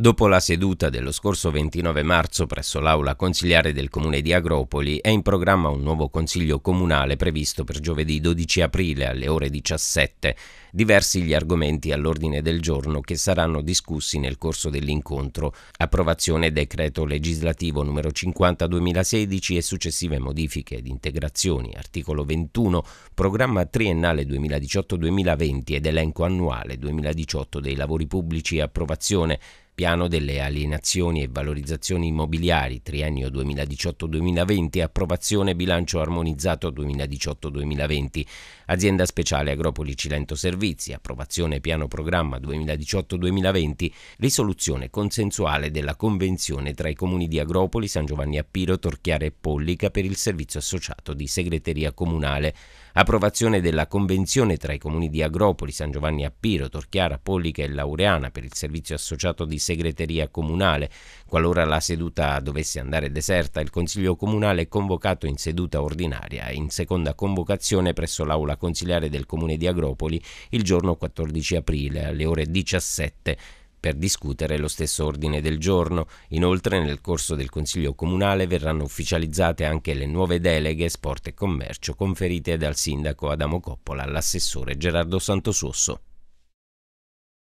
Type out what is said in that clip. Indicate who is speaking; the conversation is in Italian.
Speaker 1: Dopo la seduta dello scorso 29 marzo presso l'aula consigliare del comune di Agropoli, è in programma un nuovo consiglio comunale previsto per giovedì 12 aprile alle ore 17. Diversi gli argomenti all'ordine del giorno che saranno discussi nel corso dell'incontro: approvazione decreto legislativo numero 50 2016 e successive modifiche ed integrazioni, articolo 21, programma triennale 2018-2020 ed elenco annuale 2018 dei lavori pubblici e approvazione piano delle alienazioni e valorizzazioni immobiliari triennio 2018-2020, approvazione bilancio armonizzato 2018-2020, azienda speciale Agropoli Cilento Servizi, approvazione piano programma 2018-2020, risoluzione consensuale della convenzione tra i comuni di Agropoli, San Giovanni Appiro, Piro, Torchiare e Pollica per il servizio associato di segreteria comunale, approvazione della convenzione tra i comuni di Agropoli, San Giovanni Appiro, Torchiara, Pollica e Laureana per il servizio associato di segreteria segreteria comunale. Qualora la seduta dovesse andare deserta, il Consiglio Comunale è convocato in seduta ordinaria e in seconda convocazione presso l'Aula Consiliare del Comune di Agropoli il giorno 14 aprile alle ore 17 per discutere lo stesso ordine del giorno. Inoltre nel corso del Consiglio Comunale verranno ufficializzate anche le nuove deleghe Sport e Commercio conferite dal sindaco Adamo Coppola all'assessore Gerardo Santosuosso.